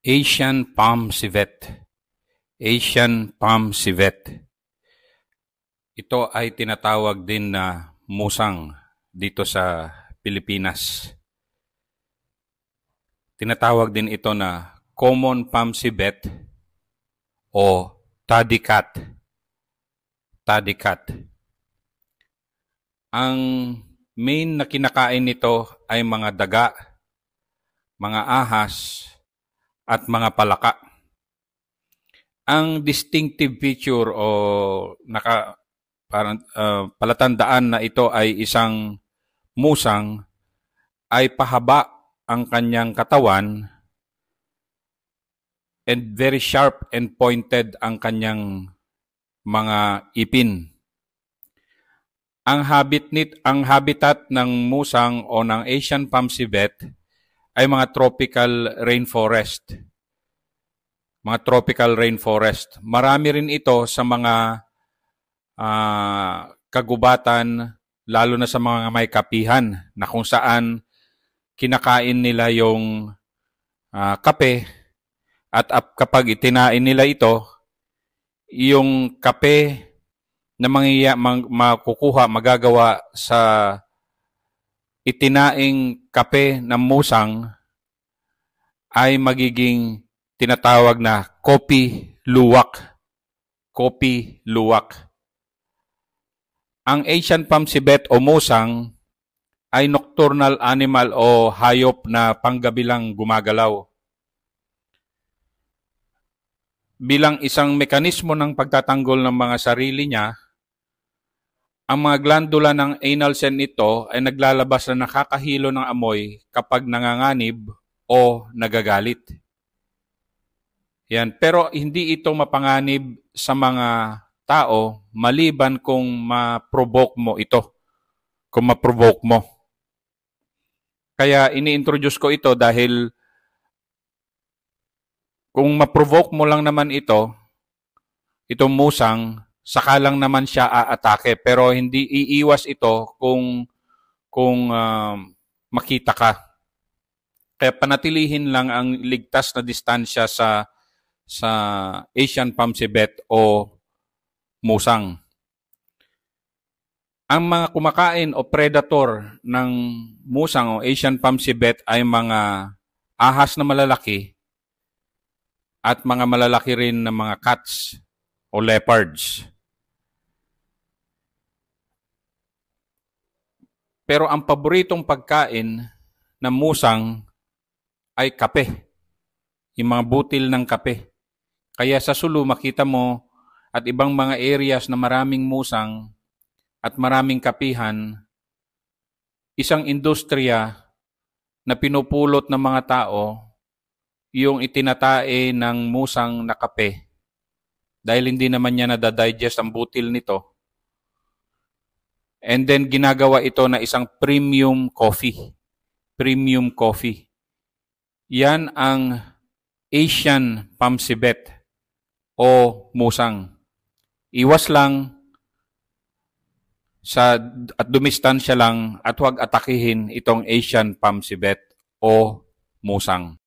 Asian Palm Civet. Asian Palm Civet. Ito ay tinatawag din na musang dito sa Pilipinas. Tinatawag din ito na common palm civet o tadikat. Tadikat. Ang main na kinakain nito ay mga daga, mga ahas, at mga palaka. Ang distinctive feature o naka, parang, uh, palatandaan na ito ay isang musang ay pahaba ang kanyang katawan and very sharp and pointed ang kanyang mga ipin. Ang habit nit ang habitat ng musang o ng Asian palm civet ay mga tropical rainforest. Mga tropical rainforest. Marami rin ito sa mga uh, kagubatan, lalo na sa mga may kapihan na kung saan kinakain nila yung uh, kape at ap, kapag itinain nila ito, yung kape na mangiya, mang, makukuha, magagawa sa itinaing kape ng musang ay magiging tinatawag na kopi luwak. Kopi luwak. Ang Asian palm civet o musang ay nocturnal animal o hayop na panggabilang gumagalaw. Bilang isang mekanismo ng pagtatanggol ng mga sarili niya, ang mga glandula ng anal sen nito ay naglalabas na nakakahilo ng amoy kapag nanganganib o nagagalit. Yan. Pero hindi ito mapanganib sa mga tao maliban kung ma-provoke mo ito. Kung ma-provoke mo. Kaya ini-introduce ko ito dahil kung ma-provoke mo lang naman ito, itong musang, saka naman siya aatake pero hindi iiwas ito kung kung uh, makita ka. Kaya panatilihin lang ang ligtas na distansya sa sa Asian Pamsibet o musang. Ang mga kumakain o predator ng musang o Asian Pamsibet ay mga ahas na malalaki at mga malalaki rin na mga cats o leopards. Pero ang paboritong pagkain ng musang ay kape. Yung mga butil ng kape. Kaya sa Sulu makita mo at ibang mga areas na maraming musang at maraming kapihan, isang industriya na pinupulot ng mga tao yung itinatae ng musang na kape dahil hindi naman niya nadadigest ang butil nito And then ginagawa ito na isang premium coffee. Premium coffee. Yan ang Asian pamsibet o musang. Iwas lang sa at dumistansya lang at huwag atakihin itong Asian pamsibet o musang.